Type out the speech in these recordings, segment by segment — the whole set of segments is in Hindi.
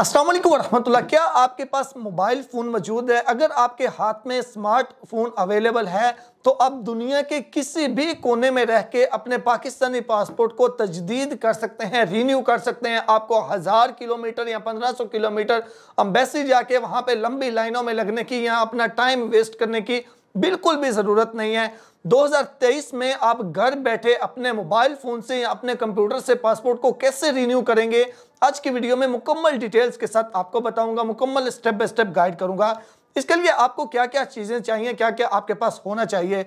असलम वरहमतुल्ला क्या आपके पास मोबाइल फ़ोन मौजूद है अगर आपके हाथ में स्मार्टफोन अवेलेबल है तो आप दुनिया के किसी भी कोने में रह के अपने पाकिस्तानी पासपोर्ट को तजदीद कर सकते हैं रीन्यू कर सकते हैं आपको हज़ार किलोमीटर या पंद्रह सौ किलोमीटर अम्बेसी जाके वहाँ पे लंबी लाइनों में लगने की या अपना टाइम वेस्ट करने की बिल्कुल भी ज़रूरत नहीं है 2023 में आप घर बैठे अपने मोबाइल फोन से या अपने कंप्यूटर से पासपोर्ट को कैसे रिन्यू करेंगे आज की वीडियो में मुकम्मल डिटेल्स के साथ आपको बताऊंगा मुकम्मल स्टेप बाय स्टेप गाइड करूंगा इसके लिए आपको क्या क्या चीज़ें चाहिए क्या क्या आपके पास होना चाहिए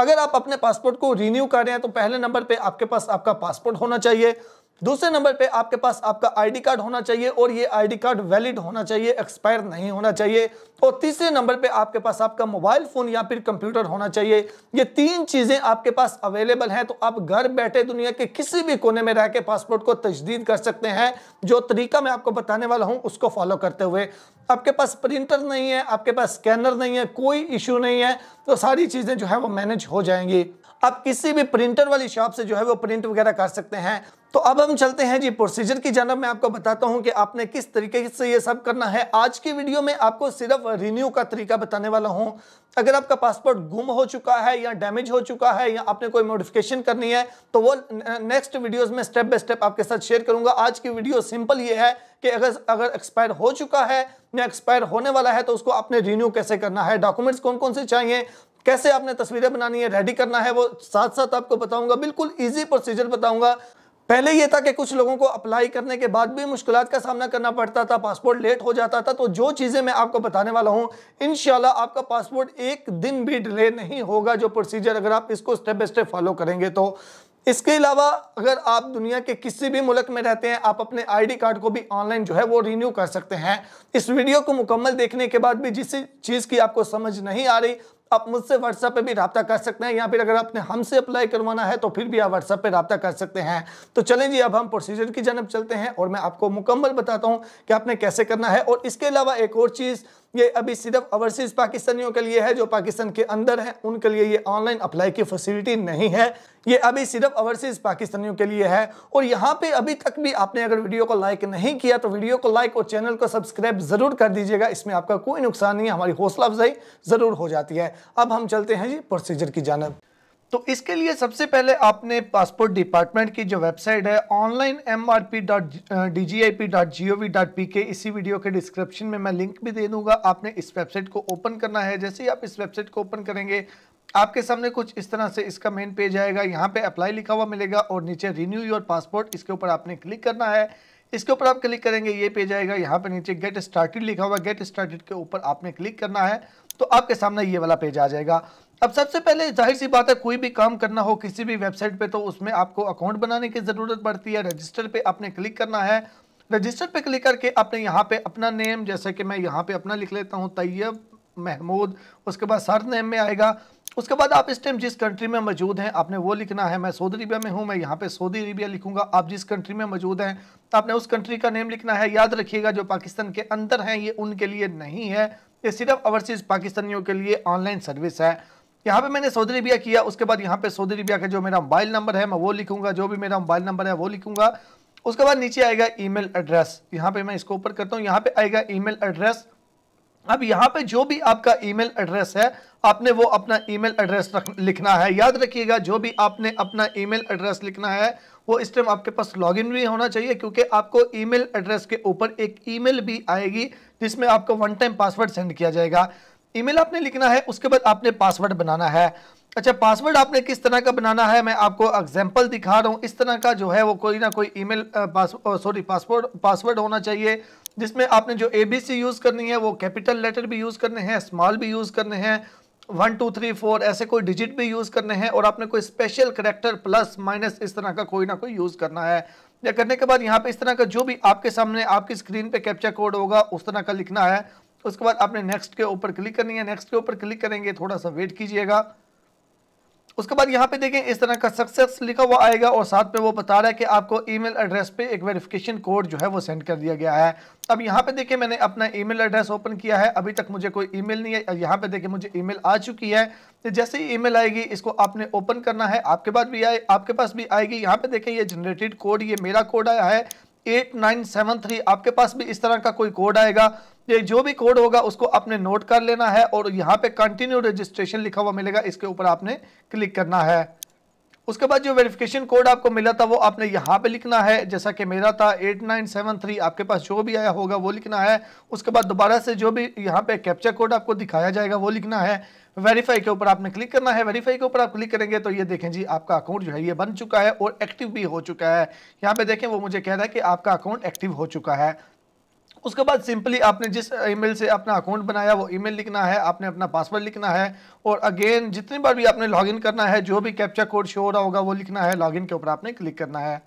अगर आप अपने पासपोर्ट को रिन्यू कर रहे हैं तो पहले नंबर पर आपके पास आपका पासपोर्ट होना चाहिए दूसरे नंबर पे आपके पास आपका आईडी कार्ड होना चाहिए और ये आईडी कार्ड वैलिड होना चाहिए एक्सपायर नहीं होना चाहिए और तीसरे नंबर पे आपके पास आपका मोबाइल फ़ोन या फिर कंप्यूटर होना चाहिए ये तीन चीज़ें आपके पास अवेलेबल हैं तो आप घर बैठे दुनिया के किसी भी कोने में रह के पासपोर्ट को तजदीद कर सकते हैं जो तरीका मैं आपको बताने वाला हूँ उसको फॉलो करते हुए आपके पास प्रिंटर नहीं है आपके पास स्कैनर नहीं है कोई इशू नहीं है तो सारी चीज़ें जो है वो मैनेज हो जाएंगी आप किसी भी प्रिंटर वाली शॉप से जो है वो प्रिंट वगैरह कर सकते हैं तो अब हम चलते हैं जी प्रोसीजर की जानब मैं आपको बताता हूं कि आपने किस तरीके से ये सब करना है आज की वीडियो में आपको सिर्फ रिन्यू का तरीका बताने वाला हूं अगर आपका पासपोर्ट गुम हो चुका है या डैमेज हो चुका है या आपने कोई मॉडिफिकेशन करनी है तो वो नेक्स्ट वीडियोस में स्टेप बाय स्टेप आपके साथ शेयर करूंगा आज की वीडियो सिंपल ये है कि अगर अगर एक्सपायर हो चुका है या एक्सपायर होने वाला है तो उसको आपने रिन्यू कैसे करना है डॉक्यूमेंट्स कौन कौन से चाहिए कैसे आपने तस्वीरें बनानी है रेडी करना है वो साथ साथ आपको बताऊंगा बिल्कुल ईजी प्रोसीजर बताऊंगा पहले यह था कि कुछ लोगों को अप्लाई करने के बाद भी मुश्किल का सामना करना पड़ता था पासपोर्ट लेट हो जाता था तो जो चीज़ें मैं आपको बताने वाला हूँ इन आपका पासपोर्ट एक दिन भी डिले नहीं होगा जो प्रोसीजर अगर आप इसको स्टेप बाई स्टेप फॉलो करेंगे तो इसके अलावा अगर आप दुनिया के किसी भी मुल्क में रहते हैं आप अपने आईडी कार्ड को भी ऑनलाइन जो है वो रिन्यू कर सकते हैं इस वीडियो को मुकम्मल देखने के बाद भी जिस चीज़ की आपको समझ नहीं आ रही आप मुझसे व्हाट्सएप पे भी रबा कर सकते हैं या फिर अगर आपने हमसे अप्लाई करवाना है तो फिर भी आप व्हाट्सएप पे रबता कर सकते हैं तो चलें जी अब हम प्रोसीजर की जनब चलते हैं और मैं आपको मुकम्मल बताता हूँ कि आपने कैसे करना है और इसके अलावा एक और चीज़ ये अभी सिर्फ ओवरसीज पाकिस्तानियों के लिए है जो पाकिस्तान के अंदर है उनके लिए ये ऑनलाइन अप्लाई की फैसिलिटी नहीं है ये अभी सिर्फ ओवरसीज पाकिस्तानियों के लिए है और यहाँ पे अभी तक भी आपने अगर वीडियो को लाइक नहीं किया तो वीडियो को लाइक और चैनल को सब्सक्राइब जरूर कर दीजिएगा इसमें आपका कोई नुकसान नहीं है हमारी हौसला अफजाई जरूर हो जाती है अब हम चलते हैं जी प्रोसीजर की जानब तो इसके लिए सबसे पहले आपने पासपोर्ट डिपार्टमेंट की जो वेबसाइट है online M R P dot D G I P dot G O V dot P K इसी वीडियो के डिस्क्रिप्शन में मैं लिंक भी दे दूंगा आपने इस वेबसाइट को ओपन करना है जैसे ही आप इस वेबसाइट को ओपन करेंगे आपके सामने कुछ इस तरह से इसका मेन पेज आएगा यहाँ पे अप्लाई लिखा हुआ मिलेगा और नीचे रिन्यू योर पासपोर्ट इसके ऊपर आपने क्लिक करना है इसके ऊपर आप क्लिक करेंगे ये पेज आएगा यहाँ पे नीचे गेट स्टार्टेड लिखा हुआ गेट स्टार्टेड के ऊपर आपने क्लिक करना है तो आपके सामने ये वाला पेज आ जाएगा अब सबसे पहले जाहिर सी बात है कोई भी काम करना हो किसी भी वेबसाइट पे तो उसमें आपको अकाउंट बनाने की ज़रूरत पड़ती है रजिस्टर पे आपने क्लिक करना है रजिस्टर पे क्लिक करके आपने यहाँ पे अपना नेम जैसे कि मैं यहाँ पे अपना लिख लेता हूँ तैयब महमूद उसके बाद सर नेम में आएगा उसके बाद आप इस टाइम जिस कंट्री में मौजूद हैं आपने वो लिखना है मैं सऊदी अरबिया में हूँ मैं यहाँ पे सऊदी अरबिया लिखूंगा आप जिस कंट्री में मौजूद हैं तो आपने उस कंट्री का नेम लिखना है याद रखिएगा जो पाकिस्तान के अंदर हैं ये उनके लिए नहीं है ये सिर्फ ओवरसीज़ पाकिस्तानियों के लिए ऑनलाइन सर्विस है यहाँ पे मैंने सऊदी अरबिया किया उसके बाद यहाँ पे सऊदी अरबिया का जो मेरा मोबाइल नंबर है मैं वो लिखूंगा जो भी मेरा मोबाइल नंबर है वो लिखूंगा उसके बाद नीचे आएगा ईमेल एड्रेस यहाँ पे मैं इसको ऊपर करता हूँ यहाँ पे आएगा ईमेल एड्रेस अब यहाँ पे जो भी आपका ईमेल एड्रेस है आपने वो अपना ईमेल एड्रेस लिखना है याद रखिएगा जो भी आपने अपना ईमेल एड्रेस लिखना है वो इस टाइम आपके पास लॉगिन भी होना चाहिए क्योंकि आपको ईमेल एड्रेस के ऊपर एक ईमेल भी आएगी जिसमें आपको वन टाइम पासवर्ड सेंड किया जाएगा ईमेल आपने लिखना है उसके बाद आपने पासवर्ड बनाना है अच्छा पासवर्ड आपने किस तरह का बनाना है मैं आपको एग्जांपल दिखा रहा हूँ इस तरह का जो है वो कोई ना कोई email pass sorry password password होना चाहिए जिसमें आपने जो ए बी सी यूज़ करनी है वो कैपिटल लेटर भी यूज़ करने हैं स्मॉल भी यूज़ करने हैं वन टू थ्री फोर ऐसे कोई डिजिट भी यूज़ करने हैं और आपने कोई स्पेशल करेक्टर प्लस माइनस इस तरह का कोई ना कोई यूज़ करना है या करने के बाद यहाँ पे इस तरह का जो भी आपके सामने आपकी स्क्रीन पे कैप्चा कोड होगा उस तरह का लिखना है तो उसके बाद आपने नेक्स्ट के ऊपर क्लिक करनी है नेक्स्ट के ऊपर क्लिक करेंगे थोड़ा सा वेट कीजिएगा उसके बाद यहाँ पे देखें इस तरह का सक्सेस लिखा हुआ आएगा और साथ में वो बता रहा है कि आपको ईमेल एड्रेस पे एक वेरिफिकेशन कोड जो है वो सेंड कर दिया गया है अब यहाँ पे देखें मैंने अपना ईमेल एड्रेस ओपन किया है अभी तक मुझे कोई ईमेल नहीं है यहाँ पे देखें मुझे ईमेल आ चुकी है तो जैसे ही ईमेल आएगी इसको आपने ओपन करना है आपके पास भी आए आपके पास भी आएगी यहाँ पे देखें ये जनरेटेड कोड ये मेरा कोड आया है एट नाइन सेवन थ्री आपके पास भी इस तरह का कोई कोड आएगा ये जो भी कोड होगा उसको आपने नोट कर लेना है और यहाँ पे कंटिन्यू रजिस्ट्रेशन लिखा हुआ मिलेगा इसके ऊपर आपने क्लिक करना है उसके बाद जो वेरिफिकेशन कोड आपको मिला था वो आपने यहाँ पे लिखना है जैसा कि मेरा था 8973 आपके पास जो भी आया होगा वो लिखना है उसके बाद दोबारा से जो भी यहाँ पे कैप्चर कोड आपको दिखाया जाएगा वो लिखना है वेरीफाई के ऊपर आपने क्लिक करना है वेरीफाई के ऊपर आप क्लिक करेंगे तो ये देखें जी आपका अकाउंट जो है ये बन चुका है और एक्टिव भी हो चुका है यहाँ पे देखें वो मुझे कह रहा है कि आपका अकाउंट एक्टिव हो चुका है उसके बाद सिंपली आपने जिस ईमेल से अपना अकाउंट बनाया वो ईमेल लिखना है आपने अपना पासवर्ड लिखना है और अगेन जितनी बार भी आपने लॉगिन करना है जो भी कैप्चा कोड शो हो रहा होगा वो लिखना है लॉगिन के ऊपर आपने क्लिक करना है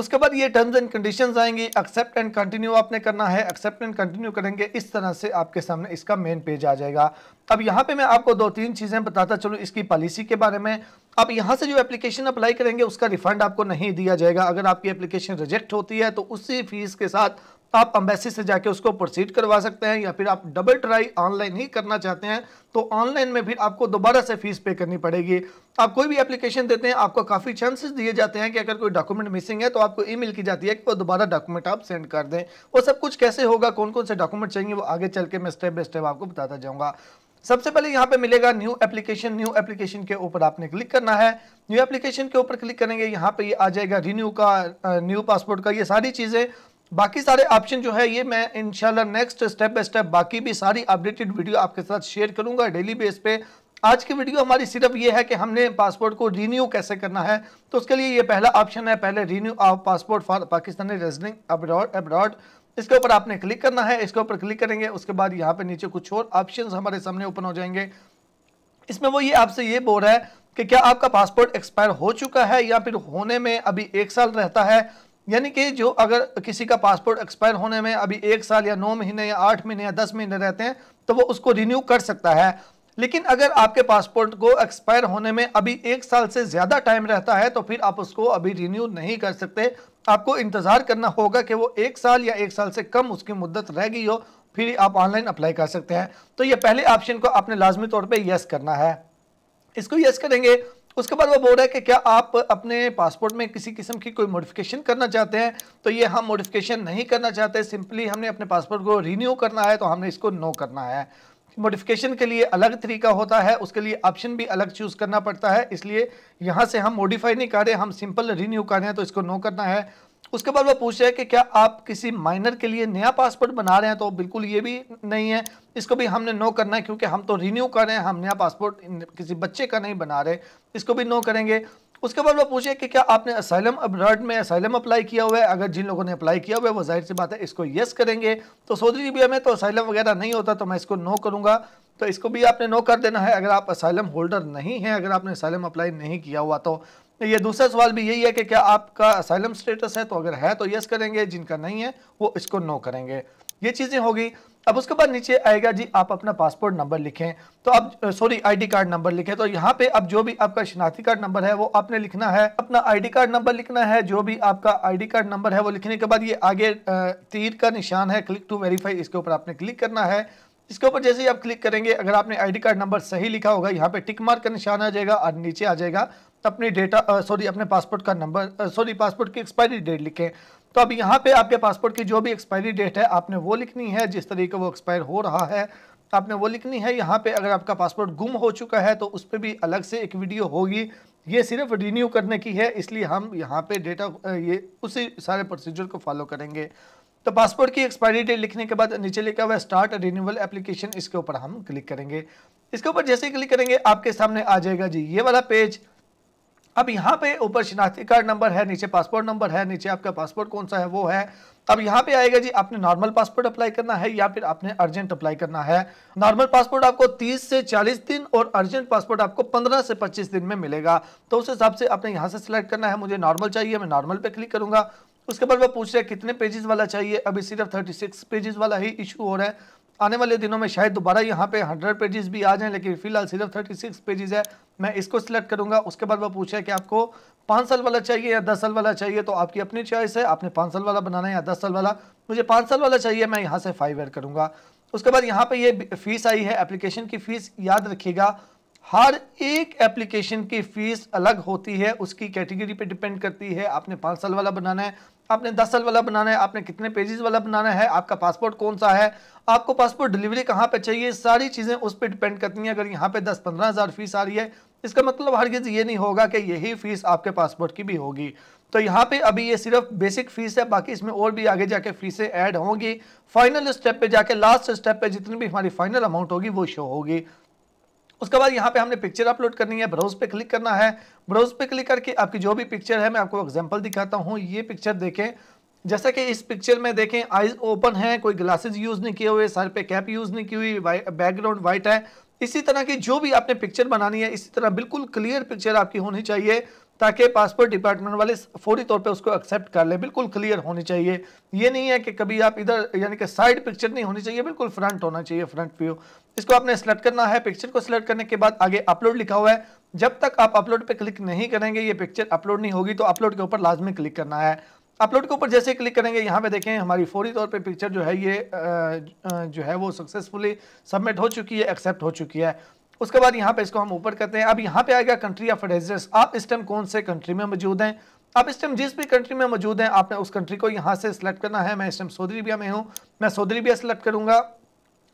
उसके बाद ये टर्म्स एंड कंडीशंस आएंगी एक्सेप्ट एंड कंटिन्यू आपने करना है एक्सेप्ट एंड कंटिन्यू करेंगे इस तरह से आपके सामने इसका मेन पेज आ जाएगा अब यहाँ पे मैं आपको दो तीन चीज़ें बताता चलूँ इसकी पॉलिसी के बारे में आप यहाँ से जो एप्लीकेशन अप्लाई करेंगे उसका रिफंड आपको नहीं दिया जाएगा अगर आपकी एप्लीकेशन रिजेक्ट होती है तो उसी फीस के साथ आप अम्बेसी से जाके उसको प्रोसीड करवा सकते हैं या फिर आप डबल ट्राई ऑनलाइन ही करना चाहते हैं तो ऑनलाइन में फिर आपको दोबारा से फीस पे करनी पड़ेगी आप कोई भी एप्लीकेशन देते हैं आपको काफ़ी चांसेस दिए जाते हैं कि अगर कोई डॉक्यूमेंट मिसिंग है तो आपको ईमेल की जाती है कि वो दोबारा डॉक्यूमेंट आप सेंड कर दें वो सब कुछ कैसे होगा कौन कौन से डॉक्यूमेंट चाहिए वो आगे चल के मैं स्टेप बाय स्टेप आपको बताता जाऊँगा सबसे पहले यहाँ पे मिलेगा न्यू एप्लीकेशन न्यू एप्लीकेशन के ऊपर आपने क्लिक करना है न्यू एप्लीकेशन के ऊपर क्लिक करेंगे यहाँ पे ये यह आ जाएगा रिन्यू का न्यू पासपोर्ट का ये सारी चीज़ें बाकी सारे ऑप्शन जो है ये मैं इनशाला नेक्स्ट स्टेप बाय स्टेप बाकी भी सारी अपडेटेड वीडियो आपके साथ शेयर करूंगा डेली बेस पे आज की वीडियो हमारी सिर्फ ये है कि हमने पासपोर्ट को रीन्यू कैसे करना है तो उसके लिए ये पहला ऑप्शन है पहले renew of passport for Pakistani resident abroad abroad इसके ऊपर आपने क्लिक करना है इसके ऊपर क्लिक करेंगे उसके बाद यहाँ पे नीचे कुछ और ऑप्शन हमारे सामने ओपन हो जाएंगे इसमें वो ये आपसे ये बोल रहा है कि क्या आपका पासपोर्ट एक्सपायर हो चुका है या फिर होने में अभी एक साल रहता है यानी कि जो अगर किसी का पासपोर्ट एक्सपायर होने में अभी एक साल या नौ महीने या आठ महीने या दस महीने रहते हैं तो वो उसको रिन्यू कर सकता है लेकिन अगर आपके पासपोर्ट को एक्सपायर होने में अभी एक साल से ज़्यादा टाइम रहता है तो फिर आप उसको अभी रिन्यू नहीं कर सकते आपको इंतज़ार करना होगा कि वो एक साल या एक साल से कम उसकी मुद्दत रह गई हो फिर आप ऑनलाइन अप्लाई कर सकते हैं तो ये पहले ऑप्शन को आपने लाजमी तौर पर यस करना है इसको यस करेंगे उसके बाद वो बोल रहा है कि क्या आप अपने पासपोर्ट में किसी किस्म की कोई मॉडिफिकेशन करना चाहते हैं तो ये हम मॉडिफिकेशन नहीं करना चाहते सिंपली हमने अपने पासपोर्ट को रीन्यू करना है तो हमने इसको नो करना है मॉडिफिकेशन के लिए अलग तरीका होता है उसके लिए ऑप्शन भी अलग चूज़ करना पड़ता है इसलिए यहाँ से हम मॉडिफाई नहीं कर रहे हम सिंपल रिन्यू कर रहे हैं तो इसको नो करना है उसके बाद वो पूछ रहे हैं कि क्या आप किसी माइनर के लिए नया पासपोर्ट बना रहे हैं तो बिल्कुल ये भी नहीं है इसको भी हमने नो करना है क्योंकि हम तो रिन्यू कर रहे हैं हम नया पासपोर्ट किसी बच्चे का नहीं बना रहे इसको भी नो करेंगे उसके बाद वो पूछे कि क्या आपने असाइलम अब्रॉड में असाइलम अप्लाई किया हुआ है अगर जिन लोगों ने अप्लाई किया हुआ है वो जाहिर सी बात है इसको येस करेंगे तो सऊदी अरबिया में तो असाइलम वगैरह नहीं होता तो मैं इसको नो करूँगा तो इसको भी आपने नो कर देना है अगर आप असाइलम होल्डर नहीं हैं अगर आपने असाइलम अप्लाई नहीं किया हुआ तो ये दूसरा सवाल भी यही है कि क्या आपका असाइलम स्टेटस है तो अगर है तो यस करेंगे जिनका नहीं है वो इसको नो करेंगे ये चीज़ें होगी अब उसके बाद नीचे आएगा जी आप अपना पासपोर्ट नंबर लिखें तो अब सॉरी आईडी कार्ड नंबर लिखें तो यहाँ पे अब जो भी आपका शिनाख्ती कार्ड नंबर है वो आपने लिखना है अपना आईडी कार्ड नंबर लिखना है जो भी आपका आईडी कार्ड नंबर है वो लिखने के बाद ये आगे तीर का निशान है क्लिक टू वेरीफाई इसके ऊपर आपने क्लिक करना है इसके ऊपर जैसे ही आप क्लिक करेंगे अगर आपने आईडी कार्ड नंबर सही लिखा होगा यहाँ पे टिक मार्क का निशान आ जाएगा और नीचे आ जाएगा अपने डेटा सॉरी अपने पासपोर्ट का नंबर सॉरी पासपोर्ट की एक्सपायरी डेट लिखें तो अब यहाँ पे आपके पासपोर्ट की जो भी एक्सपायरी डेट है आपने वो लिखनी है जिस तरीके वो एक्सपायर हो रहा है आपने वो लिखनी है यहाँ पे अगर आपका पासपोर्ट गुम हो चुका है तो उस पर भी अलग से एक वीडियो होगी ये सिर्फ रिन्यू करने की है इसलिए हम यहाँ पे डेटा ये उसी सारे प्रोसीजर को फॉलो करेंगे तो पासपोर्ट की एक्सपायरी डेट लिखने के बाद नीचे लिखा हुआ है स्टार्ट रिन्यूअल एप्लीकेशन इसके ऊपर हम क्लिक करेंगे इसके ऊपर जैसे ही क्लिक करेंगे आपके सामने आ जाएगा जी ये वाला पेज अब यहाँ पे ऊपर शिनाख्ती कार्ड नंबर है नीचे पासपोर्ट नंबर है नीचे आपका पासपोर्ट कौन सा है वो है अब यहाँ पे आएगा जी आपने नॉर्मल पासपोर्ट अप्लाई करना है या फिर आपने अर्जेंट अप्लाई करना है नॉर्मल पासपोर्ट आपको 30 से 40 दिन और अर्जेंट पासपोर्ट आपको 15 से 25 दिन में मिलेगा तो उस हिसाब से आपने यहाँ से सिलेक्ट करना है मुझे नॉर्मल चाहिए मैं नॉर्मल पे क्लिक करूंगा उसके बाद वो पूछ रहे हैं कितने पेजेस वाला चाहिए अभी सिर्फ थर्टी पेजेस वाला ही इशू हो रहा है आने वाले दिनों में शायद दोबारा यहाँ पे 100 पेजेस भी आ जाएं लेकिन फिलहाल सिर्फ 36 पेजेस है मैं इसको सिलेक्ट करूंगा उसके बाद वो पूछे कि आपको पाँच साल वाला चाहिए या दस साल वाला चाहिए तो आपकी अपनी चॉइस है आपने पाँच साल वाला बनाना है या दस साल वाला मुझे पाँच साल वाला चाहिए मैं यहाँ से फाइव ईयर करूँगा उसके बाद यहाँ पे ये फीस आई है एप्लीकेशन की फ़ीस याद रखिएगा हर एक एप्लीकेशन की फ़ीस अलग होती है उसकी कैटेगरी पे डिपेंड करती है आपने पाँच साल वाला बनाना है आपने दस साल वाला बनाना है आपने कितने पेजेस वाला बनाना है आपका पासपोर्ट कौन सा है आपको पासपोर्ट डिलीवरी कहाँ पे चाहिए सारी चीज़ें उस पर डिपेंड करती हैं अगर यहाँ पे दस पंद्रह हज़ार फीस आ रही है इसका मतलब हर चीज़ ये नहीं होगा कि यही फ़ीस आपके पासपोर्ट की भी होगी तो यहाँ पे अभी ये सिर्फ बेसिक फ़ीस है बाकी इसमें और भी आगे जाके फ़ीसें ऐड होंगी फाइनल स्टेप पे जाके लास्ट स्टेप पे जितनी भी हमारी फाइनल अमाउंट होगी वो शो होगी उसके बाद यहाँ पे हमने पिक्चर अपलोड करनी है ब्राउज पे क्लिक करना है ब्राउज पे क्लिक करके आपकी जो भी पिक्चर है मैं आपको एग्जाम्पल दिखाता हूँ ये पिक्चर देखें जैसा कि इस पिक्चर में देखें आईज ओपन है कोई ग्लासेस यूज़ नहीं किए हुए सर पे कैप यूज़ नहीं की हुई बैकग्राउंड वाइट है इसी तरह की जो भी आपने पिक्चर बनानी है इसी तरह बिल्कुल क्लियर पिक्चर आपकी होनी चाहिए ताकि पासपोर्ट डिपार्टमेंट वाले फौरी तौर पे उसको एक्सेप्ट कर ले बिल्कुल क्लियर होनी चाहिए ये नहीं है कि कभी आप इधर यानी कि साइड पिक्चर नहीं होनी चाहिए बिल्कुल फ्रंट होना चाहिए फ्रंट व्यू इसको आपने सेलेक्ट करना है पिक्चर को सिलेक्ट करने के बाद आगे अपलोड लिखा हुआ है जब तक आप अपलोड पर क्लिक नहीं करेंगे ये पिक्चर अपलोड नहीं होगी तो अपलोड के ऊपर लाजमी क्लिक करना है अपलोड के ऊपर जैसे क्लिक करेंगे यहाँ पे देखें हमारी फौरी तौर पे पिक्चर जो है ये जो है वो सक्सेसफुली सबमिट हो चुकी है एक्सेप्ट हो चुकी है उसके बाद यहाँ पे इसको हम ऊपर करते हैं अब यहाँ पे आएगा कंट्री ऑफ रेजिडेंस आप इस टाइम कौन से कंट्री में मौजूद हैं आप इस टाइम जिस भी कंट्री में मौजूद हैं आपने उस कंट्री को यहाँ से सिलेक्ट करना है मैं इस टाइम सऊदी अरबिया में हूँ मैं सऊदी अरबिया सेलेक्ट करूँगा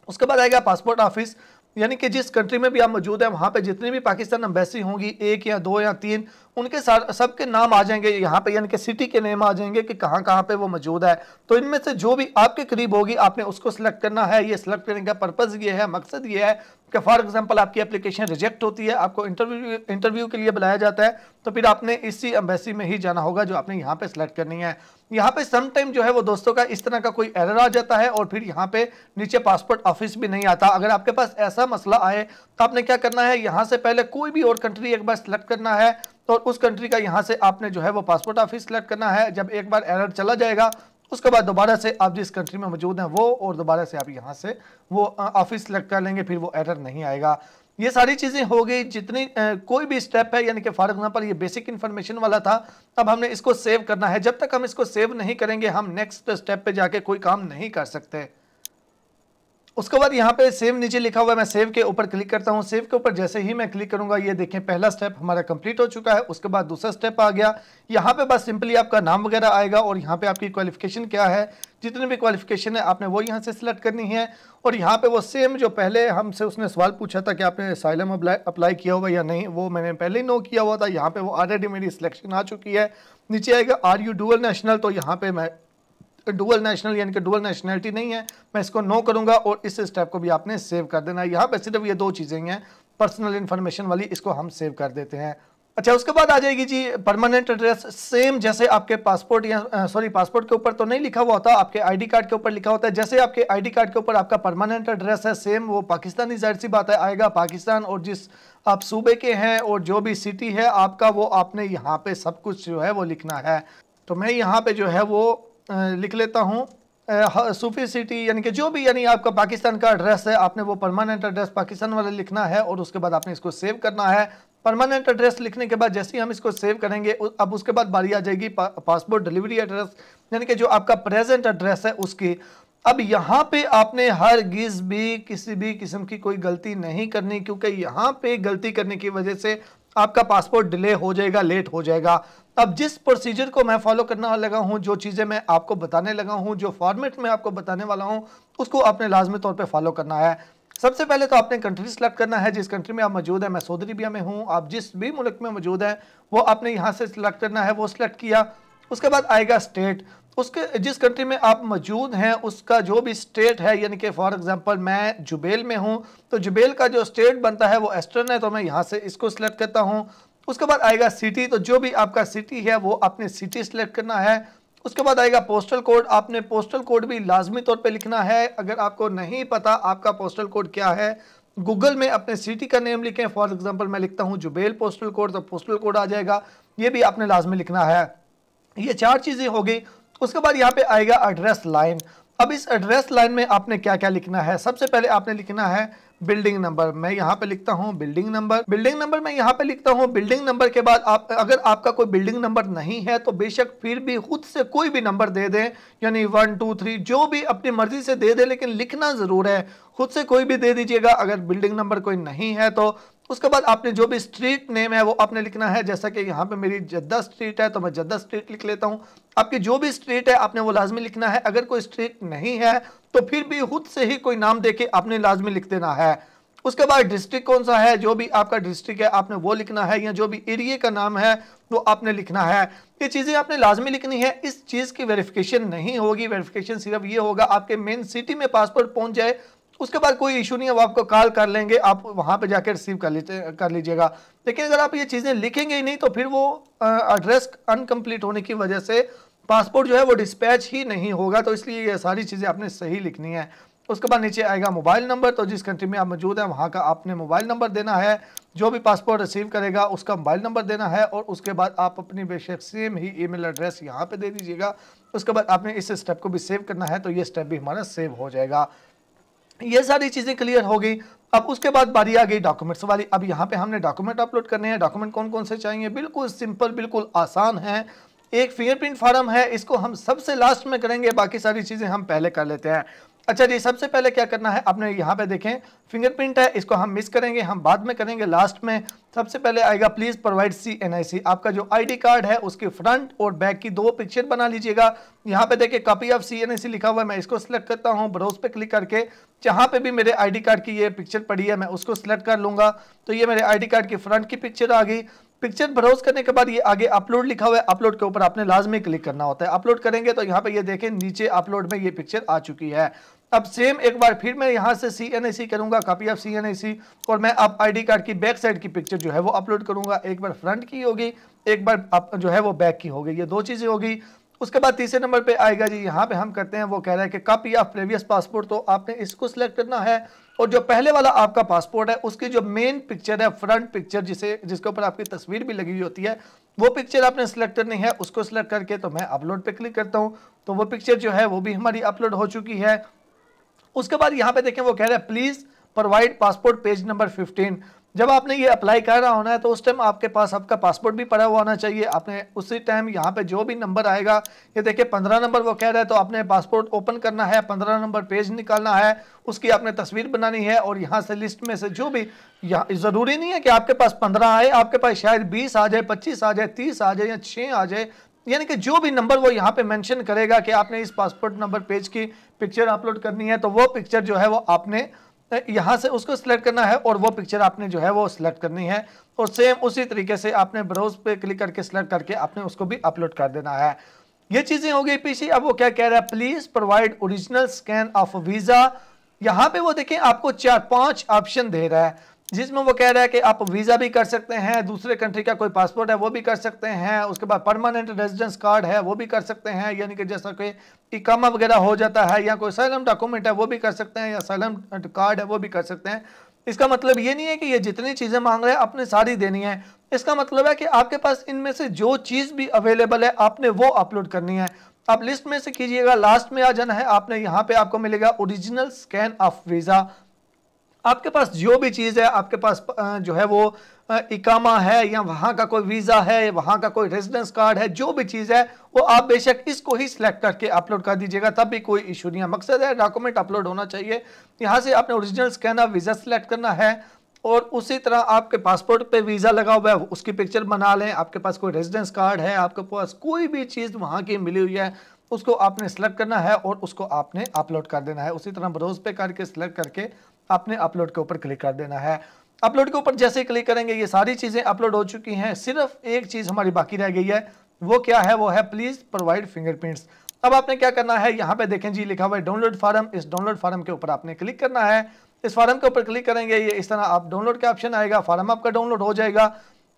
उसके बाद आएगा पासपोर्ट ऑफिस यानी कि जिस कंट्री में भी आप मौजूद हैं वहाँ पर जितनी भी पाकिस्तान अम्बेसी होंगी एक या दो या तीन उनके सबके नाम आ जाएंगे यहाँ पे यानी कि सिटी के नेम आ जाएंगे कि कहाँ कहाँ पे वो मौजूद है तो इनमें से जो भी आपके करीब होगी आपने उसको सिलेक्ट करना है ये सिलेक्ट करने का पर्पज़ ये है मकसद ये है कि फॉर एग्जांपल आपकी एप्लीकेशन रिजेक्ट होती है आपको इंटरव्यू इंटरव्यू के लिए बुलाया जाता है तो फिर आपने इसी एम्बेसी में ही जाना होगा जो आपने यहाँ पर सिलेक्ट करनी है यहाँ पर सम टाइम जो है वो दोस्तों का इस तरह का कोई एरर आ जाता है और फिर यहाँ पर नीचे पासपोर्ट ऑफिस भी नहीं आता अगर आपके पास ऐसा मसला आए तो आपने क्या करना है यहाँ से पहले कोई भी और कंट्री एक बार सिलेक्ट करना है तो उस कंट्री का यहाँ से आपने जो है वो पासपोर्ट ऑफिस सेलेक्ट करना है जब एक बार एरर चला जाएगा उसके बाद दोबारा से आप जिस कंट्री में मौजूद हैं वो और दोबारा से आप यहाँ से वो ऑफिस सेलेक्ट कर लेंगे फिर वो एरर नहीं आएगा ये सारी चीज़ें हो गई जितनी आ, कोई भी स्टेप है यानी कि फॉर एग्जाम्पल ये बेसिक इन्फॉर्मेशन वाला था अब हमने इसको सेव करना है जब तक हम इसको सेव नहीं करेंगे हम नेक्स्ट स्टेप पर जाके कोई काम नहीं कर सकते उसके बाद यहाँ पे सेव नीचे लिखा हुआ है मैं सेव के ऊपर क्लिक करता हूँ सेव के ऊपर जैसे ही मैं क्लिक करूँगा ये देखें पहला स्टेप हमारा कंप्लीट हो चुका है उसके बाद दूसरा स्टेप आ गया यहाँ पे बस सिंपली आपका नाम वगैरह आएगा और यहाँ पे आपकी क्वालिफिकेशन क्या है जितने भी क्वालिफिकेशन है आपने वो यहाँ से सिलेक्ट करनी है और यहाँ पे वो सेम जो पहले हमसे उसने सवाल पूछा था कि आपने साइलम अप्लाई किया हुआ या नहीं वो मैंने पहले ही नो किया हुआ था यहाँ पे वो ऑलरेडी मेरी सिलेक्शन आ चुकी है नीचे आएगा आर यू डूअल नेशनल तो यहाँ पे मैं डुअल नेशनल यानी कि डुअल नेशनलिटी नहीं है मैं इसको नो करूंगा और इस स्टेप को भी आपने सेव कर देना यहाँ पर सिर्फ ये दो चीज़ें हैं पर्सनल इन्फॉर्मेशन वाली इसको हम सेव कर देते हैं अच्छा उसके बाद आ जाएगी जी परमानेंट एड्रेस सेम जैसे आपके पासपोर्ट या सॉरी पासपोर्ट के ऊपर तो नहीं लिखा हुआ होता आपके आईडी कार्ड के ऊपर लिखा होता है जैसे आपके आईडी कार्ड के ऊपर आपका परमानेंट एड्रेस है सेम वो पाकिस्तानी जाहिर सी बात है आएगा पाकिस्तान और जिस आप सूबे के हैं और जो भी सिटी है आपका वो आपने यहाँ पे सब कुछ जो है वो लिखना है तो मैं यहाँ पे जो है वो लिख लेता हूँ सूफी सिटी यानी कि जो भी यानी आपका पाकिस्तान का एड्रेस है आपने वो परमानेंट एड्रेस पाकिस्तान वाला लिखना है और उसके बाद आपने इसको सेव करना है परमानेंट एड्रेस लिखने के बाद जैसे ही हम इसको सेव करेंगे अब उसके बाद बारी आ जाएगी पा, पासपोर्ट डिलीवरी एड्रेस यानी कि जो आपका प्रेजेंट एड्रेस है उसकी अब यहाँ पे आपने हर गिज भी किसी भी किस्म की कोई गलती नहीं करनी क्योंकि यहाँ पे गलती करने की वजह से आपका पासपोर्ट डिले हो जाएगा लेट हो जाएगा अब जिस प्रोसीजर को मैं फॉलो करने लगा हूँ जो चीज़ें मैं आपको बताने लगा हूँ जो फॉर्मेट में आपको बताने वाला हूँ उसको आपने लाजमी तौर पर फॉलो करना है सबसे पहले तो आपने कंट्री सेलेक्ट करना है जिस कंट्री में आप मौजूद हैं मैं सऊदी अरबिया में हूँ आप जिस भी मुल्क में मौजूद हैं वो आपने यहाँ से सिलेक्ट करना है वो सिलेक्ट किया उसके बाद आएगा स्टेट उसके जिस कंट्री में आप मौजूद हैं उसका जो भी स्टेट है यानी कि फॉर एग्जांपल मैं जुबेल में हूं तो जुबेल का जो स्टेट बनता है वो एस्टर्न है तो मैं यहां से इसको सिलेक्ट करता हूं उसके बाद आएगा सिटी तो जो भी आपका सिटी है वो आपने सिटी सिलेक्ट करना है उसके बाद आएगा पोस्टल कोड आपने पोस्टल कोड भी लाजमी तौर पर लिखना है अगर आपको नहीं पता आपका पोस्टल कोड क्या है गूगल में अपने सिटी का नेम लिखें फॉर एग्ज़ाम्पल मैं लिखता हूँ जुबेल पोस्टल कोड तो पोस्टल कोड आ जाएगा ये भी आपने लाजमी लिखना है ये चार चीज़ें होगी उसके बाद यहाँ पे आएगा एड्रेस लाइन अब इस एड्रेस लाइन में आपने क्या क्या लिखना है सबसे पहले आपने लिखना है बिल्डिंग नंबर मैं यहाँ पे लिखता हूँ बिल्डिंग नंबर बिल्डिंग नंबर मैं यहाँ पे लिखता हूँ बिल्डिंग नंबर के बाद आप अगर आपका कोई बिल्डिंग नंबर नहीं है तो बेशक फिर भी खुद से कोई भी नंबर दे दें यानी वन टू थ्री जो भी अपनी मर्जी से दे दें लेकिन लिखना ज़रूर है खुद से कोई भी दे दीजिएगा अगर बिल्डिंग नंबर कोई नहीं है तो उसके बाद आपने जो भी स्ट्रीट नेम है वो आपने लिखना है जैसा कि यहाँ पे मेरी जद्दा स्ट्रीट है तो मैं जद्दा स्ट्रीट लिख लेता हूँ आपकी जो भी स्ट्रीट है आपने वो लाजमी लिखना है अगर कोई स्ट्रीट नहीं है तो फिर भी खुद से ही कोई नाम देके आपने लाजमी लिख देना है उसके बाद डिस्ट्रिक्ट कौन सा है जो भी आपका डिस्ट्रिक्ट है आपने वो लिखना है या जो भी एरिए का नाम है वो आपने लिखना है ये चीज़ें आपने लाजमी लिखनी है इस चीज़ की वेरिफिकेशन नहीं होगी वेरिफिकेशन सिर्फ ये होगा आपके मेन सिटी में पासपोर्ट पहुंच जाए उसके बाद कोई इशू नहीं है वो आपको कॉल कर लेंगे आप वहाँ पे जाकर रिसीव कर लेते कर लीजिएगा लेकिन अगर आप ये चीज़ें लिखेंगे ही नहीं तो फिर वो एड्रेस अनकम्प्लीट होने की वजह से पासपोर्ट जो है वो डिस्पैच ही नहीं होगा तो इसलिए ये सारी चीज़ें आपने सही लिखनी है उसके बाद नीचे आएगा मोबाइल नंबर तो जिस कंट्री में आप मौजूद हैं वहाँ का आपने मोबाइल नंबर देना है जो भी पासपोर्ट रिसीव करेगा उसका मोबाइल नंबर देना है और उसके बाद आप अपनी बेशक सेम ही ईमेल एड्रेस यहाँ पे दे दीजिएगा उसके बाद आपने इस स्टेप को भी सेव करना है तो ये स्टेप भी हमारा सेव हो जाएगा ये सारी चीज़ें क्लियर हो गई अब उसके बाद बारी आ गई डॉक्यूमेंट्स वाली अब यहाँ पे हमने डॉक्यूमेंट अपलोड करने हैं डॉक्यूमेंट कौन कौन से चाहिए बिल्कुल सिंपल बिल्कुल आसान है एक फिंगरप्रिंट फॉर्म है इसको हम सबसे लास्ट में करेंगे बाकी सारी चीज़ें हम पहले कर लेते हैं अच्छा जी सबसे पहले क्या करना है आपने यहाँ पे देखें फिंगरप्रिंट है इसको हम मिस करेंगे हम बाद में करेंगे लास्ट में सबसे पहले आएगा please provide C N I C आपका जो आईडी कार्ड है उसके फ्रंट और बैक की दो पिक्चर बना लीजिएगा यहाँ पे देखें copy of C N I C लिखा हुआ है मैं इसको सिलेक्ट करता हूँ ब्रोज पे क्लिक करके जहाँ पे भी मेरे डी कार्ड की ये पिक्चर पड़ी है मैं उसको सिलेक्ट कर लूँगा तो ये मेरे डी कार्ड की फ्रंट की पिक्चर आ गई पिक्चर ब्राउज करने के बाद ये आगे अपलोड लिखा हुआ है अपलोड के ऊपर आपने लाजमी क्लिक करना होता है अपलोड करेंगे तो यहाँ पे ये देखें नीचे अपलोड में ये पिक्चर आ चुकी है अब सेम एक बार फिर मैं यहाँ से सी एन ए सी करूँगा copy of C N A C और मैं अब आईडी कार्ड की बैक साइड की पिक्चर जो है वो अपलोड करूँगा एक बार फ्रंट की होगी एक बार अप, जो है वो बैक की होगी ये दो चीज़ें होगी उसके बाद तीसरे नंबर पे आएगा जी यहाँ पे हम करते हैं वो कह रहा है कि कॉपी ऑफ प्रीवियस पासपोर्ट तो आपने इसको सिलेक्ट करना है और जो पहले वाला आपका पासपोर्ट है उसकी जो मेन पिक्चर है फ्रंट पिक्चर जिसे जिसके ऊपर आपकी तस्वीर भी लगी हुई होती है वो पिक्चर आपने सेलेक्ट करनी है उसको सिलेक्ट करके तो मैं अपलोड पे क्लिक करता हूँ तो वो पिक्चर जो है वो भी हमारी अपलोड हो चुकी है उसके बाद यहाँ पे देखें वो कह रहे हैं please provide passport page number fifteen जब आपने ये अप्लाई कर रहा होना है तो उस टाइम आपके पास आपका पासपोर्ट भी पड़ा हुआ होना चाहिए आपने उसी टाइम यहाँ पे जो भी नंबर आएगा ये देखिए पंद्रह नंबर वो कह रहा है तो आपने पासपोर्ट ओपन करना है पंद्रह नंबर पेज निकालना है उसकी आपने तस्वीर बनानी है और यहाँ से लिस्ट में से जो भी यहाँ ज़रूरी नहीं है कि आपके पास पंद्रह आए आपके पास शायद बीस आ जाए पच्चीस आ जाए तीस आ जाए या छः आ जाए यानी कि जो भी नंबर वो यहाँ पे मेंशन करेगा कि आपने इस पासपोर्ट नंबर पेज की पिक्चर अपलोड करनी है तो वो पिक्चर जो है वो आपने यहाँ से उसको सिलेक्ट करना है और वो पिक्चर आपने जो है वो सिलेक्ट करनी है और सेम उसी तरीके से आपने ब्राउज पे क्लिक करके सिलेक्ट करके आपने उसको भी अपलोड कर देना है ये चीज़ें हो गई पीछे अब वो क्या कह रहा है please provide original scan of visa यहाँ पे वो देखें आपको चार पांच ऑप्शन दे रहा है जिसमें वो कह रहा है कि आप वीज़ा भी कर सकते हैं दूसरे कंट्री का कोई पासपोर्ट है वो भी कर सकते हैं उसके बाद परमानेंट रेजिडेंस कार्ड है वो भी कर सकते हैं यानी कि जैसा कोई इकामा वगैरह हो जाता है या कोई सैलम डॉक्यूमेंट है वो भी कर सकते हैं या सैलम कार्ड है वो भी कर सकते हैं इसका मतलब ये नहीं है कि ये जितनी चीज़ें मांग रहे हैं आपने सारी देनी है इसका मतलब है कि आपके पास इनमें से जो चीज़ भी अवेलेबल है आपने वो अपलोड करनी है आप लिस्ट में से कीजिएगा लास्ट में आ जाना है आपने यहाँ पे आपको मिलेगा ओरिजिनल स्कैन ऑफ वीज़ा आपके पास जो भी चीज़ है आपके पास जो है वो इकामा है या वहाँ का कोई वीज़ा है वहाँ का कोई रेजिडेंस कार्ड है जो भी चीज़ है वो आप बेशक इसको ही सिलेक्ट करके अपलोड कर दीजिएगा तब भी कोई इशू नहीं है मकसद है डॉक्यूमेंट अपलोड होना चाहिए यहाँ से आपने original scan of visa select करना है और उसी तरह आपके पासपोर्ट पे वीज़ा लगा हुआ है उसकी पिक्चर बना लें आपके पास कोई रेजिडेंस कार्ड है आपके पास कोई भी चीज़ वहाँ की मिली हुई है उसको आपने सेलेक्ट करना है और उसको आपने अपलोड कर देना है उसी तरह ब्रोज पे करके सेलेक्ट करके अपने अपलोड के ऊपर क्लिक कर देना है अपलोड के ऊपर जैसे क्लिक करेंगे ये सारी चीज़ें अपलोड हो चुकी हैं सिर्फ एक चीज़ हमारी बाकी रह गई है वो क्या है वो है प्लीज़ प्रोवाइड फिंगरप्रिंट्स अब आपने क्या करना है यहाँ पे देखें जी लिखा हुआ है डाउनलोड फॉर्म इस डाउनलोड फार्म के ऊपर आपने क्लिक करना है इस फॉर्म के ऊपर क्लिक करेंगे ये इस तरह आप डाउनलोड का ऑप्शन आएगा फार्म आपका डाउनलोड हो जाएगा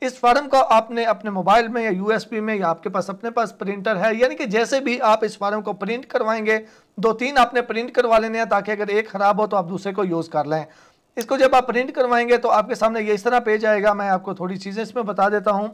इस फार्म को आपने अपने मोबाइल में या यूएसबी में या आपके पास अपने पास प्रिंटर है यानी कि जैसे भी आप इस फॉर्म को प्रिंट करवाएंगे दो तीन आपने प्रिंट करवा लेने हैं ताकि अगर एक ख़राब हो तो आप दूसरे को यूज़ कर लें इसको जब आप प्रिंट करवाएंगे तो आपके सामने ये इस तरह पेज आएगा मैं आपको थोड़ी चीज़ें इसमें बता देता हूँ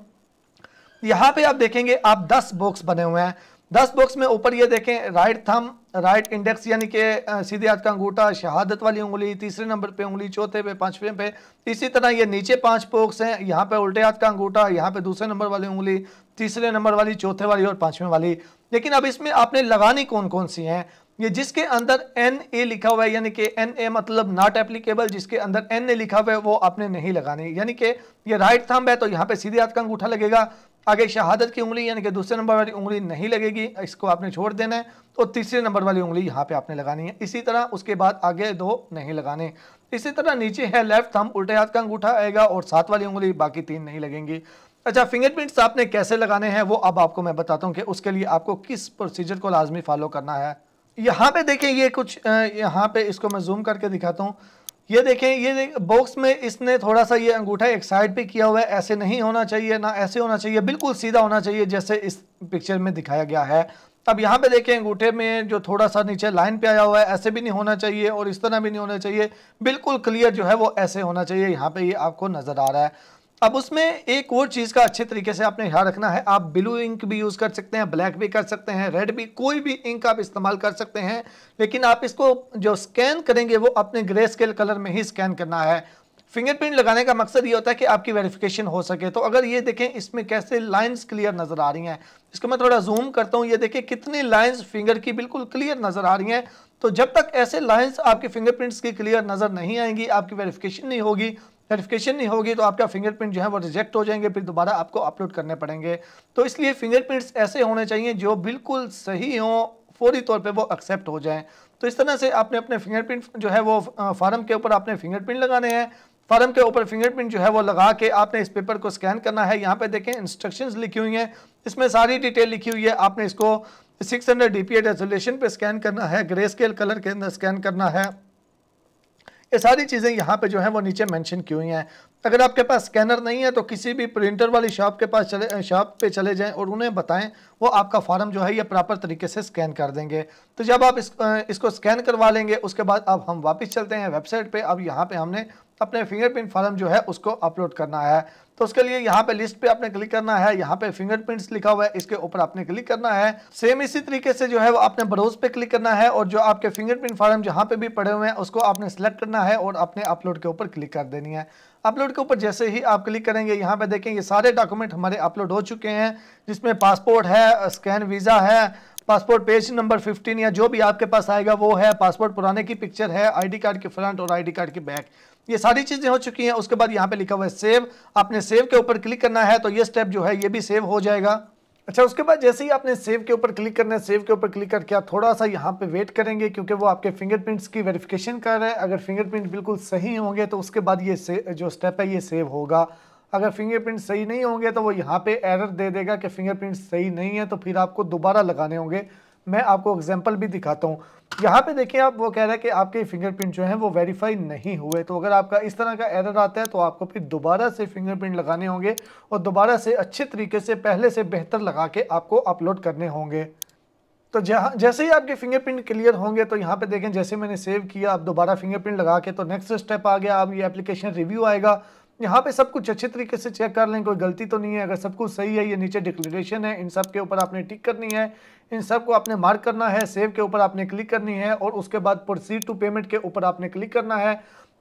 यहाँ पे आप देखेंगे आप 10 बॉक्स बने हुए हैं 10 बॉक्स में ऊपर ये देखें राइट थम राइट इंडेक्स यानी कि सीधे हाथ का अंगूठा शहादत वाली उंगली तीसरे नंबर पे उंगली चौथे पे पांचवें पे इसी तरह ये नीचे पांच बॉक्स हैं यहाँ पे उल्टे हाथ का अंगूठा यहाँ पे दूसरे नंबर वाली उंगली तीसरे नंबर वाली चौथे वाली और पांचवें वाली लेकिन अब इसमें आपने लगानी कौन कौन सी हैं ये जिसके अंदर एन ए लिखा हुआ है यानी कि एन ए मतलब नॉट एप्लीकेबल जिसके अंदर एन ए लिखा हुआ है वो आपने नहीं लगानी यानी कि ये राइट थंब है तो यहाँ पे सीधे हाथ का अंगूठा लगेगा आगे शहादत की उंगली यानी कि दूसरे नंबर वाली उंगली नहीं लगेगी इसको आपने छोड़ देना है और तीसरे नंबर वाली उंगली यहाँ पे आपने लगानी है इसी तरह उसके बाद आगे दो नहीं लगाने इसी तरह नीचे है लेफ्ट थंब उल्टे हाथ का अंगूठा आएगा और सात वाली उंगली बाकी तीन नहीं लगेंगी अच्छा फिंगरप्रिंट्स आपने कैसे लगाने हैं वो अब आपको मैं बताता हूँ कि उसके लिए आपको किस प्रोसीजर को लाजमी फॉलो करना है यहाँ पे देखें ये कुछ यहाँ पे इसको मैं जूम करके दिखाता हूँ ये देखें ये देख, बॉक्स में इसने थोड़ा सा ये अंगूठा एक साइड पे किया हुआ है ऐसे नहीं होना चाहिए ना ऐसे होना चाहिए बिल्कुल सीधा होना चाहिए जैसे इस पिक्चर में दिखाया गया है अब यहाँ पे देखें अंगूठे में जो थोड़ा सा नीचे लाइन पे आया हुआ है ऐसे भी नहीं होना चाहिए और इस तरह भी नहीं होना चाहिए बिल्कुल क्लियर जो है वो ऐसे होना चाहिए यहाँ पे ये आपको नज़र आ रहा है अब उसमें एक और चीज़ का अच्छे तरीके से आपने ख्याल रखना है आप ब्लू इंक भी यूज़ कर सकते हैं ब्लैक भी कर सकते हैं रेड भी कोई भी इंक आप इस्तेमाल कर सकते हैं लेकिन आप इसको जो स्कैन करेंगे वो अपने ग्रे स्केल कलर में ही स्कैन करना है फिंगरप्रिंट लगाने का मकसद ये होता है कि आपकी वेरिफिकेशन हो सके तो अगर ये देखें इसमें कैसे लाइंस क्लियर नज़र आ रही हैं इसको मैं थोड़ा जूम करता हूँ ये देखें कितनी लाइंस फिंगर की बिल्कुल क्लियर नज़र आ रही हैं तो जब तक ऐसे लाइंस आपके फिंगरप्रिंट्स की क्लियर नज़र नहीं आएंगी आपकी वेरिफिकेशन नहीं होगी वेरिफिकेशन नहीं होगी तो आपका फिंगरप्रिंट जो है वो रिजेक्ट हो जाएंगे फिर दोबारा आपको अपलोड करने पड़ेंगे तो इसलिए फिंगरप्रिंट्स ऐसे होने चाहिए जो बिल्कुल सही हों फौरी तौर पे वो एक्सेप्ट हो जाएं तो इस तरह से आपने अपने फिंगरप्रिंट जो है वो फार्म के ऊपर आपने फिंगरप्रिंट लगाने हैं फार्म के ऊपर फिंगरप्रिंट जो है वो लगा के आपने इस पेपर को स्कैन करना है यहाँ पर देखें इंस्ट्रक्शन लिखी हुई हैं इसमें सारी डिटेल लिखी हुई है आपने इसको सिक्स हंड्रेड डी रेजोल्यूशन पर स्कैन करना है ग्रे स्केल कलर के अंदर स्कैन करना है ये सारी चीज़ें यहाँ पे जो हैं वो नीचे मेंशन की हुई हैं अगर आपके पास स्कैनर नहीं है तो किसी भी प्रिंटर वाली शॉप के पास चले शॉप पे चले जाएं और उन्हें बताएं वो आपका फार्म जो है ये प्रॉपर तरीके से स्कैन कर देंगे तो जब आप इस, इसको स्कैन करवा लेंगे उसके बाद अब हम वापस चलते हैं वेबसाइट पर अब यहाँ पर हमने अपने फिंगरप्रिंट फॉर्म जो है उसको अपलोड करना है तो उसके लिए यहाँ पे लिस्ट पे आपने क्लिक करना है यहाँ पे फिंगरप्रिंट्स लिखा हुआ है इसके ऊपर आपने क्लिक करना है सेम इसी तरीके से जो है वो आपने ब्रोज पे क्लिक करना है और जो आपके फिंगरप्रिंट फॉर्म जहाँ पे भी पड़े हुए हैं उसको आपने सेलेक्ट करना है और अपने अपलोड के ऊपर क्लिक कर देनी है अपलोड के ऊपर जैसे ही आप क्लिक करेंगे यहाँ पे देखेंगे सारे डॉक्यूमेंट हमारे अपलोड हो चुके हैं जिसमें पासपोर्ट है स्कैन वीज़ा है पासपोर्ट पेज नंबर 15 या जो भी आपके पास आएगा वो है पासपोर्ट पुराने की पिक्चर है आईडी कार्ड के फ्रंट और आईडी कार्ड के बैक ये सारी चीज़ें हो चुकी हैं उसके बाद यहाँ पे लिखा हुआ है सेव आपने सेव के ऊपर क्लिक करना है तो ये स्टेप जो है ये भी सेव हो जाएगा अच्छा उसके बाद जैसे ही आपने सेव के ऊपर क्लिक करना है सेव के ऊपर क्लिक करके आप थोड़ा सा यहाँ पे वेट करेंगे क्योंकि वो आपके फिंगरप्रिंट्स की वेरिफिकेशन कर रहा है अगर फिंगरप्रिंट बिल्कुल सही होंगे तो उसके बाद ये जो स्टेप है ये सेव होगा अगर फिंगरप्रिंट सही नहीं होंगे तो वो यहाँ पे एरर दे देगा कि फिंगरप्रिंट सही नहीं है तो फिर आपको दोबारा लगाने होंगे मैं आपको एग्जाम्पल भी दिखाता हूँ यहाँ पे देखिए आप वो कह रहा है कि आपके फिंगरप्रिंट जो है वो वेरीफाई नहीं हुए तो अगर आपका इस तरह का एरर आता है तो आपको फिर दोबारा से फिंगरप्रिंट लगाने होंगे और दोबारा से अच्छे तरीके से पहले से बेहतर लगा के आपको अपलोड करने होंगे तो जहाँ जैसे ही आपके फिंगरप्रिंट क्लियर होंगे तो यहाँ पे देखें जैसे मैंने सेव किया आप दोबारा फिंगरप्रिंट लगा के तो नेक्स्ट स्टेप आ गया आप ये एप्लीकेशन रिव्यू आएगा यहाँ पे सब कुछ अच्छे तरीके से चेक कर लें कोई गलती तो नहीं है अगर सब कुछ सही है ये नीचे डिक्लेरेशन है इन सब के ऊपर आपने टिक करनी है इन सब को आपने मार्क करना है सेव के ऊपर आपने क्लिक करनी है और उसके बाद प्रोसीड टू पेमेंट के ऊपर आपने क्लिक करना है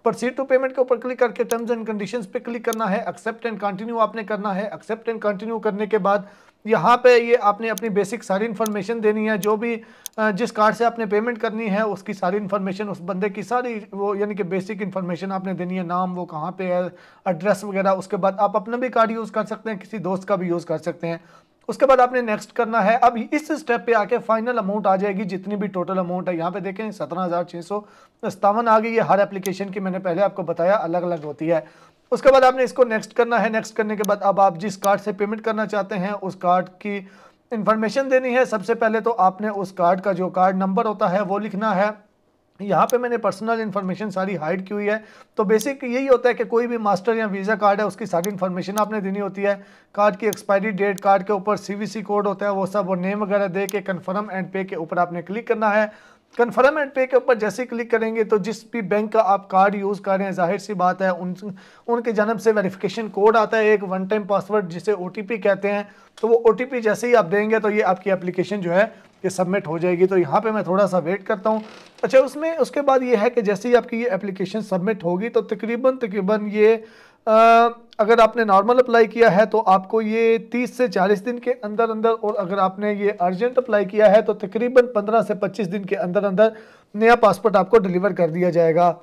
प्रोसीड टू पेमेंट के ऊपर क्लिक करके टर्म्स एंड कंडीशंस पे क्लिक करना है एक्सेप्ट एंड कंटिन्यू आपने करना है एक्सेप्ट एंड कंटिन्यू करने के बाद यहाँ पे ये आपने अपनी बेसिक सारी इन्फॉर्मेशन देनी है जो भी जिस कार्ड से आपने पेमेंट करनी है उसकी सारी इन्फॉर्मेशन उस बंदे की सारी वो यानी कि बेसिक इन्फॉर्मेशन आपने देनी है नाम वो कहाँ पे है एड्रेस वगैरह उसके बाद आप अपना भी कार्ड यूज़ कर सकते हैं किसी दोस्त का भी यूज़ कर सकते हैं उसके बाद आपने नेक्स्ट करना है अब इस स्टेप पे आके फाइनल अमाउंट आ जाएगी जितनी भी टोटल अमाउंट है यहाँ पे देखें सत्रह हज़ार छः सौ सत्तावन आ गई है हर एप्लीकेशन की मैंने पहले आपको बताया अलग अलग होती है उसके बाद आपने इसको नेक्स्ट करना है नेक्स्ट करने के बाद अब आप जिस कार्ड से पेमेंट करना चाहते हैं उस कार्ड की इंफॉर्मेशन देनी है सबसे पहले तो आपने उस कार्ड का जो कार्ड नंबर होता है वो लिखना है यहाँ पे मैंने पर्सनल इन्फॉर्मेशन सारी हाइड की हुई है तो बेसिक यही होता है कि कोई भी मास्टर या वीज़ा कार्ड है उसकी सारी इन्फॉर्मेशन आपने देनी होती है कार्ड की एक्सपायरी डेट कार्ड के ऊपर सीवीसी कोड होता है वो सब वो नेम वगैरह दे के कन्फर्म एंड पे के ऊपर आपने क्लिक करना है कन्फर्म एंड पे के ऊपर जैसे क्लिक करेंगे तो जिस भी बैंक का आप कार्ड यूज़ कर रहे हैं जाहिर सी बात है उन उनके जन्म से वेरिफिकेशन कोड आता है एक वन टाइम पासवर्ड जिसे ओ कहते हैं तो वो ओ जैसे ही आप देंगे तो ये आपकी एप्लीकेशन जो है ये सबमिट हो जाएगी तो यहाँ पे मैं थोड़ा सा वेट करता हूँ अच्छा उसमें उसके बाद ये है कि जैसे ही आपकी ये एप्लीकेशन सबमिट होगी तो तकरीबन तकरीबन ये अगर आपने नॉर्मल अप्लाई किया है तो आपको ये 30 से 40 दिन के अंदर अंदर और अगर आपने ये अर्जेंट अप्लाई किया है तो तकरीबन 15 से 25 दिन के अंदर अंदर नया पासपोर्ट आपको डिलीवर कर दिया जाएगा